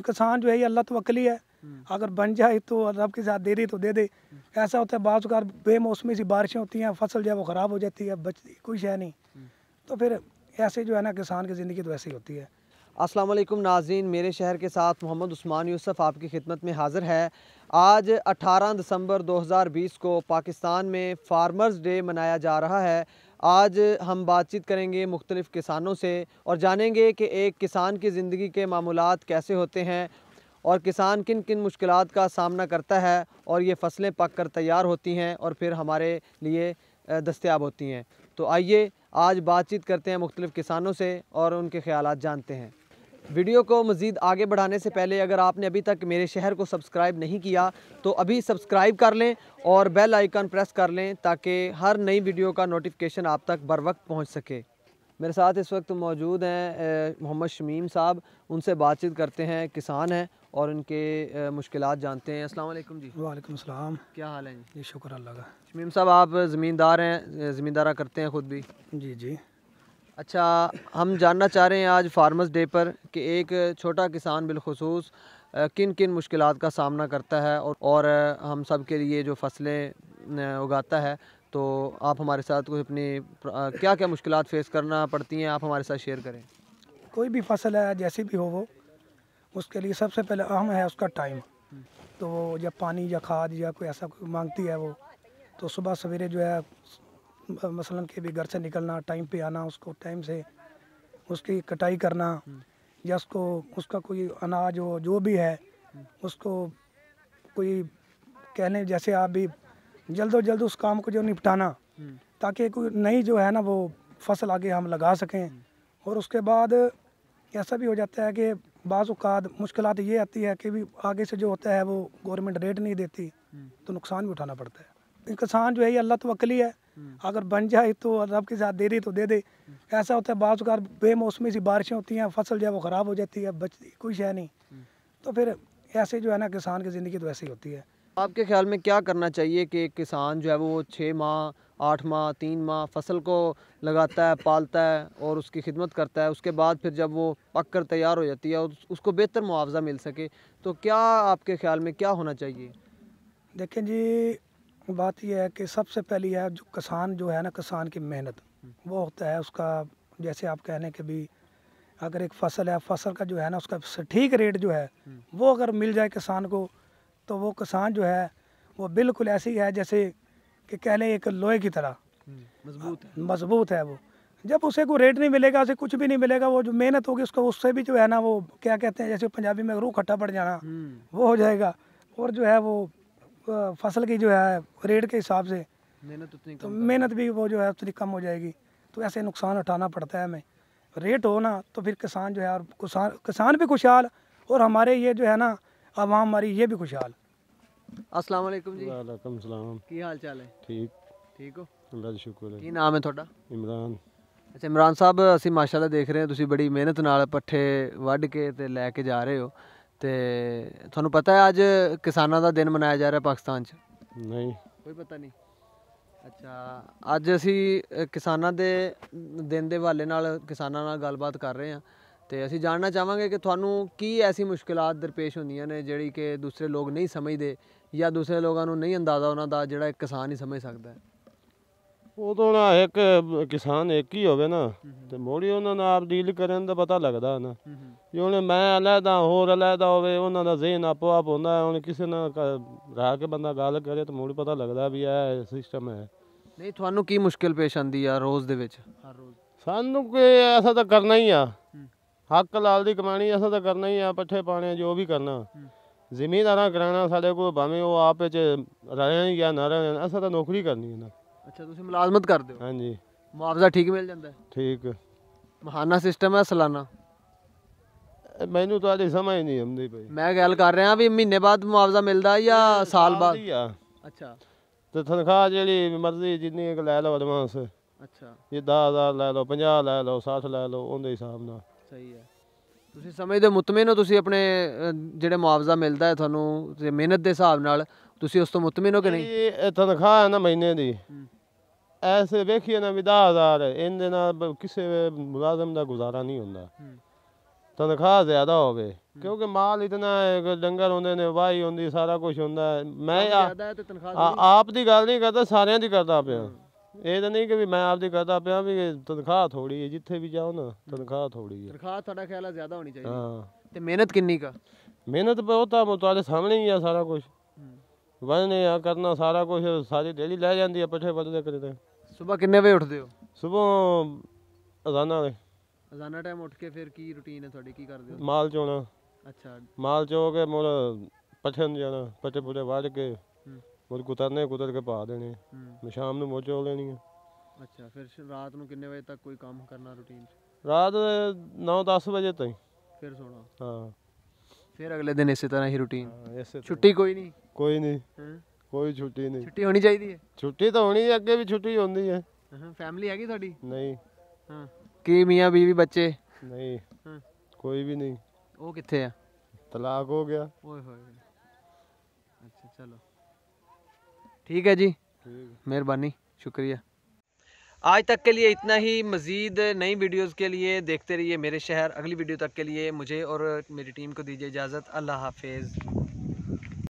किसान जो है अल्लाह तवक्ली तो है हम्म। अगर बन जाए तो रब के साथ दे दे तो दे दे हम्म। ऐसा होता है बाज़ बेमौसमी सी बारिशें होती हैं फसल जो है वो ख़राब हो जाती है बचती कोई शह नहीं हम्म। तो फिर ऐसे जो है ना किसान की ज़िंदगी तो ऐसी होती है वालेकुम नाजीन मेरे शहर के साथ मोहम्मद उस्मान यूसुफ आपकी खिदमत में हाज़िर है आज 18 दिसंबर 2020 को पाकिस्तान में फार्मर्स डे मनाया जा रहा है आज हम बातचीत करेंगे मुख्तलिफ़ किसानों से और जानेंगे कि एक किसान की ज़िंदगी के मामूल कैसे होते हैं और किसान किन किन मुश्किल का सामना करता है और ये फसलें पक कर तैयार होती हैं और फिर हमारे लिए दस्तियाब होती हैं तो आइए आज बातचीत करते हैं मुख्तलिफ़ किसानों से और उनके ख्याल जानते हैं वीडियो को मज़ीद आगे बढ़ाने से पहले अगर आपने अभी तक मेरे शहर को सब्सक्राइब नहीं किया तो अभी सब्सक्राइब कर लें और बेल आइकन प्रेस कर लें ताकि हर नई वीडियो का नोटिफिकेशन आप तक बर वक्त पहुँच सके मेरे साथ इस वक्त मौजूद हैं मोहम्मद शमीम साहब उनसे बातचीत करते हैं किसान हैं और उनके मुश्किल जानते हैं असलम जी वालेकुम सलाम क्या हाल है जी शुक्र अल्लाह का शमीम साहब आप ज़मींदार हैं ज़मींदारा करते हैं ख़ुद भी जी जी अच्छा हम जानना चाह रहे हैं आज फार्मर्स डे पर कि एक छोटा किसान बिलखसूस किन किन मुश्किल का सामना करता है और, और हम सब के लिए जो फसलें उगाता है तो आप हमारे साथ कुछ अपनी क्या क्या मुश्किल फ़ेस करना पड़ती हैं आप हमारे साथ शेयर करें कोई भी फसल है जैसी भी हो वो उसके लिए सबसे पहले अहम है उसका टाइम तो जब पानी या खाद या कोई ऐसा कोई मांगती है वो तो सुबह सवेरे जो है मसलन के भी घर से निकलना टाइम पे आना उसको टाइम से उसकी कटाई करना हम्म। या उसको उसका कोई अनाज हो जो भी है हम्म। उसको कोई कहने जैसे आप भी जल्द और जल्द उस काम को जो निपटाना हम्म। ताकि कोई नई जो है ना वो फसल आगे हम लगा सकें और उसके बाद ऐसा भी हो जाता है कि बाज़ात मुश्किल ये आती है कि भी आगे से जो होता है वो गवर्नमेंट रेट नहीं देती तो नुकसान भी उठाना पड़ता है किसान जो है ये अल्लाह तो वकली है अगर बन जाए तो रब के साथ दे रही तो दे दे ऐसा होता है बाज़ बेमौसमी सी बारिशें होती हैं फसल जो है वो ख़राब हो जाती है बचती कोई शह नहीं तो फिर ऐसे जो है ना किसान की ज़िंदगी तो ऐसी होती है आपके ख्याल में क्या करना चाहिए कि किसान जो है वो छः माह आठ माह तीन माह फसल को लगाता है पालता है और उसकी खिदमत करता है उसके बाद फिर जब वो पक कर तैयार हो जाती है और उसको बेहतर मुआवजा मिल सके तो क्या आपके ख्याल में क्या होना चाहिए देखें जी बात यह है कि सबसे पहली है जो किसान जो है ना किसान की मेहनत वो होता है उसका जैसे आप कहने के कि भी अगर एक फसल है फसल का जो है ना उसका ठीक रेट जो है वो अगर मिल जाए किसान को तो वो किसान जो है वो बिल्कुल ऐसी है जैसे कि कह लें एक लोहे की तरह मजबूत है मजबूत है वो जब उसे कोई रेट नहीं मिलेगा उसे कुछ भी नहीं मिलेगा वो जो मेहनत होगी उसको उससे भी जो है ना वो क्या कहते हैं जैसे पंजाबी में रूह खट्टा पड़ जाना हम्म। वो हो जाएगा और जो है वो फसल की जो है रेट के हिसाब से मेहनत उतनी तो मेहनत भी वो जो है उतनी कम हो जाएगी तो ऐसे नुकसान उठाना पड़ता है हमें रेट हो ना तो फिर किसान जो है और किसान किसान भी खुशहाल और हमारे ये जो है ना आवाम हमारी ये भी खुशहाल अस्सलाम वालेकुम जी वालेकुम सलाम की हाल चाल है ठीक ठीक हो अल्लाह शुक्र है की नाम है थोड़ा इमरान अच्छा इमरान साहब असं ਮਾਸ਼ਾਅੱਲਾ देख रहे हैं ਤੁਸੀਂ बड़ी मेहनत ਨਾਲ पट्ठे ਵੱਢ के ਤੇ ਲੈ ਕੇ ਜਾ ਰਹੇ ਤੇ ਤੁਹਾਨੂੰ ਪਤਾ ਹੈ ਅੱਜ ਕਿਸਾਨਾਂ ਦਾ ਦਿਨ ਮਨਾਇਆ ਜਾ ਰਿਹਾ ਪਾਕਿਸਤਾਨ 'ਚ ਨਹੀਂ ਕੋਈ ਪਤਾ ਨਹੀਂ ਅੱਛਾ ਅੱਜ ਅਸੀਂ ਕਿਸਾਨਾਂ ਦੇ ਦਿਨ ਦੇ ਹਵਾਲੇ ਨਾਲ ਕਿਸਾਨਾਂ ਨਾਲ ਗੱਲਬਾਤ ਕਰ ਰਹੇ ਹਾਂ ਤੇ ਅਸੀਂ ਜਾਣਨਾ ਚਾਹਾਂਗੇ ਕਿ ਤੁਹਾਨੂੰ ਕੀ ਐਸੀ ਮੁਸ਼ਕਲਾਂ ਦਰਪੇਸ਼ ਹੁੰਦੀਆਂ ਨੇ ਜਿਹੜੀ ਕਿ ਦੂਸਰੇ ਲੋਕ ਨਹੀਂ ਸਮਝਦੇ ਜਾਂ ਦੂਸਰੇ ਲੋਕਾਂ ਨੂੰ ਨਹੀਂ ਅੰਦਾਜ਼ਾ ਉਹਨਾਂ ਦਾ ਜਿਹੜਾ ਇੱਕ ਕਿਸਾਨ ਹੀ ਸਮਝ ਸਕਦਾ ਉਹ ਉਦੋਂ ਨਾ ਇੱਕ ਕਿਸਾਨ ਇੱਕ ਹੀ ਹੋਵੇ ਨਾ ਤੇ ਮੋੜੀ ਉਹਨਾਂ ਨਾਲ ਆਪ ਡੀਲ ਕਰਨ ਦਾ ਪਤਾ ਲੱਗਦਾ ਨਾ ਜੇ ਮੈਂ ਅਲੱਦਾ ਹੋਰ ਅਲੱਦਾ ਹੋਵੇ ਉਹਨਾਂ ਦਾ ਜ਼ਿਹਨ ਆਪੋ ਆਪ ਹੁੰਦਾ ਹੁਣ ਕਿਸੇ ਨਾਲ ਰਾਹ ਕੇ ਬੰਦਾ ਗੱਲ ਕਰੇ ਤਾਂ ਮੂੜ ਪਤਾ ਲੱਗਦਾ ਵੀ ਇਹ ਸਿਸਟਮ ਹੈ ਨਹੀਂ ਤੁਹਾਨੂੰ ਕੀ ਮੁਸ਼ਕਿਲ ਪੇਸ਼ ਆਂਦੀ ਆ ਰੋਜ਼ ਦੇ ਵਿੱਚ ਹਰ ਰੋਜ਼ ਸਾਨੂੰ ਕਿ ਐਸਾ ਤਾਂ ਕਰਨਾ ਹੀ ਆ ਹੱਕ ਲਾਲ ਦੀ ਕਮਾਣੀ ਐਸਾ ਤਾਂ ਕਰਨਾ ਹੀ ਆ ਪੱਠੇ ਪਾਣੇ ਜੋ ਵੀ ਕਰਨਾ ਜ਼ਿਮੀਦਾਰਾਂ ਕਰਾਣਾ ਸਾਡੇ ਕੋਲ ਭਾਵੇਂ ਉਹ ਆਪ ਵਿੱਚ ਰਹਿਣ ਜਾਂ ਨਾ ਰਹਿਣ ਐਸਾ ਤਾਂ ਨੌਕਰੀ ਕਰਨੀ ਹੈ ਨਾ ਅੱਛਾ ਤੁਸੀਂ ਮੁਲਾਜ਼ਮਤ ਕਰਦੇ ਹੋ ਹਾਂਜੀ ਮੁਆਵਜ਼ਾ ਠੀਕ ਮਿਲ ਜਾਂਦਾ ਠੀਕ ਮਹਾਨਾ ਸਿਸਟਮ ਹੈ ਸਲਾਨਾ ਮੈਨੂੰ ਤਾਂ ਅਜੇ ਸਮਝ ਨਹੀਂ ਆਉਂਦੀ ਪਈ ਮੈਂ ਗੱਲ ਕਰ ਰਿਹਾ ਵੀ ਮਹੀਨੇ ਬਾਅਦ ਮੁਆਵਜ਼ਾ ਮਿਲਦਾ ਜਾਂ ਸਾਲ ਬਾਅਦ ਅੱਛਾ ਤੇ ਤਨਖਾਹ ਜਿਹੜੀ ਮਰਜ਼ੀ ਜਿੰਨੀ ਇੱਕ ਲੈ ਲਓ ਐਡਵਾਂਸ ਅੱਛਾ ਜੇ 10000 ਲੈ ਲਓ 50 ਲੈ ਲਓ 60 ਲੈ ਲਓ ਉਹਦੇ ਹਿਸਾਬ ਨਾਲ ਸਹੀ ਹੈ ਤੁਸੀਂ ਸਮਝਦੇ ਮੁਤਮਿਨ ਹੋ ਤੁਸੀਂ ਆਪਣੇ ਜਿਹੜੇ ਮੁਆਵਜ਼ਾ ਮਿਲਦਾ ਹੈ ਤੁਹਾਨੂੰ ਤੇ ਮਿਹਨਤ ਦੇ ਹਿਸਾਬ ਨਾਲ ਤੁਸੀਂ ਉਸ ਤੋਂ ਮੁਤਮਿਨ ਹੋ ਕਿ ਨਹੀਂ ਇਹ ਤਨਖਾਹ ਹੈ ਨਾ ਮਹੀਨੇ ਦੀ ਐਸੇ ਵੇਖੀਏ ਨਾ 10000 ਇਹਦੇ ਨਾਲ ਕਿਸੇ ਮੁਲਾਜ਼ਮ ਦਾ ਗੁਜ਼ਾਰਾ ਨਹੀਂ ਹੁੰਦਾ ਤਨਖਾਹ ਜ਼ਿਆਦਾ ਹੋਵੇ ਕਿਉਂਕਿ ਮਾਲ ਇਤਨਾ ਹੈ ਡੰਗਰ ਹੁੰਦੇ ਨੇ ਵਾਹੀ ਹੁੰਦੀ ਸਾਰਾ ਕੁਝ ਹੁੰਦਾ ਹੈ ਮੈਂ ਆਪ ਦੀ ਗੱਲ ਨਹੀਂ ਕਰਦਾ ਸਾਰਿਆਂ ਦੀ ਕਰਦਾ ਪਿਆ ਇਹ ਤਾਂ ਨਹੀਂ ਕਿ ਵੀ ਮੈਂ ਆਪ ਦੀ ਕਰਦਾ ਪਿਆ ਵੀ ਤਨਖਾਹ ਥੋੜੀ ਹੈ ਜਿੱਥੇ ਵੀ ਜਾਓ ਨਾ ਤਨਖਾਹ ਥੋੜੀ ਹੈ ਤਨਖਾਹ ਤੁਹਾਡਾ ਖਿਆਲ ਹੈ ਜ਼ਿਆਦਾ ਹੋਣੀ ਚਾਹੀਦੀ ਹਾਂ ਤੇ ਮਿਹਨਤ ਕਿੰਨੀ ਕਾ ਮਿਹਨਤ ਬਹੁਤ ਆ ਮੁਤਾਲੇ ਸਾਹਮਣੇ ਹੀ ਆ ਸਾਰਾ ਕੁਝ ਵੰਨੇ ਆ ਕਰਨਾ ਸਾਰਾ ਕੁਝ ਸਾਰੀ ਡੇਲੀ ਲੈ ਜਾਂਦੀ ਆ ਪੱਠੇ ਵੱਧਦੇ ਕਰਦੇ ਸਵੇਰ ਕਿੰਨੇ ਵਜੇ ਉੱਠਦੇ ਹੋ ਸਵੇਰ ਅਜ਼ਾਨਾਂ ਵਾਲੇ ਰੋਜ਼ਾਨਾ ਟਾਈਮ ਉੱਠ ਕੇ ਫਿਰ ਕੀ ਰੁਟੀਨ ਹੈ ਤੁਹਾਡੀ ਕੀ ਕਰਦੇ ਹੋ ਮਾਲ ਚੋਣਾ ਅੱਛਾ ਮਾਲ ਚੋ ਕੇ ਮੁਰ ਪਛਣ ਜਾਣਾ ਪਟੇ ਪੂਰੇ ਵੱਢ ਕੇ ਮੁਰ ਗੁਤਰਨੇ ਕੁਤਰਨੇ ਕੁਤਰ ਕੇ ਪਾ ਦੇਣੇ ਮੈਂ ਸ਼ਾਮ ਨੂੰ ਮੋਚੋ ਲੈਣੀ ਹੈ ਅੱਛਾ ਫਿਰ ਰਾਤ ਨੂੰ ਕਿੰਨੇ ਵਜੇ ਤੱਕ ਕੋਈ ਕੰਮ ਕਰਨਾ ਰੁਟੀਨ ਰਾਤ 9-10 ਵਜੇ ਤਾਈਂ ਫਿਰ ਸੋਣਾ ਹਾਂ ਫਿਰ ਅਗਲੇ ਦਿਨ ਇਸੇ ਤਰ੍ਹਾਂ ਹੀ ਰੁਟੀਨ ਹਾਂ, ਛੁੱਟੀ ਕੋਈ ਨਹੀਂ ਕੋਈ ਨਹੀਂ ਹਾਂ ਕੋਈ ਛੁੱਟੀ ਨਹੀਂ ਛੁੱਟੀ ਹੋਣੀ ਚਾਹੀਦੀ ਹੈ ਛੁੱਟੀ ਤਾਂ ਹੋਣੀ ਹੈ, ਅੱਗੇ ਵੀ ਛੁੱਟੀ ਹੁੰਦੀ ਹੈ ਹਾਂ ਫੈਮਿਲੀ ਹੈਗੀ ਤੁਹਾਡੀ ਨਹੀਂ ਹਾਂ ਕੀ ਮੀਆਂ ਬੀਵੀ ਬੱਚੇ ਨਹੀਂ ਕੋਈ ਵੀ ਨਹੀਂ ਉਹ ਕਿੱਥੇ ਆ ਤਲਾਕ ਹੋ ਗਿਆ ਓਏ ਹੋਏ ਅੱਛਾ ਚਲੋ ठीक है जी मेहरबानी शुक्रिया आज तक के लिए इतना ही मज़ीद नई वीडियोज़ के लिए देखते रहिए मेरे शहर अगली वीडियो तक के लिए मुझे और मेरी टीम को दीजिए इजाज़त अल्लाह हाफिज़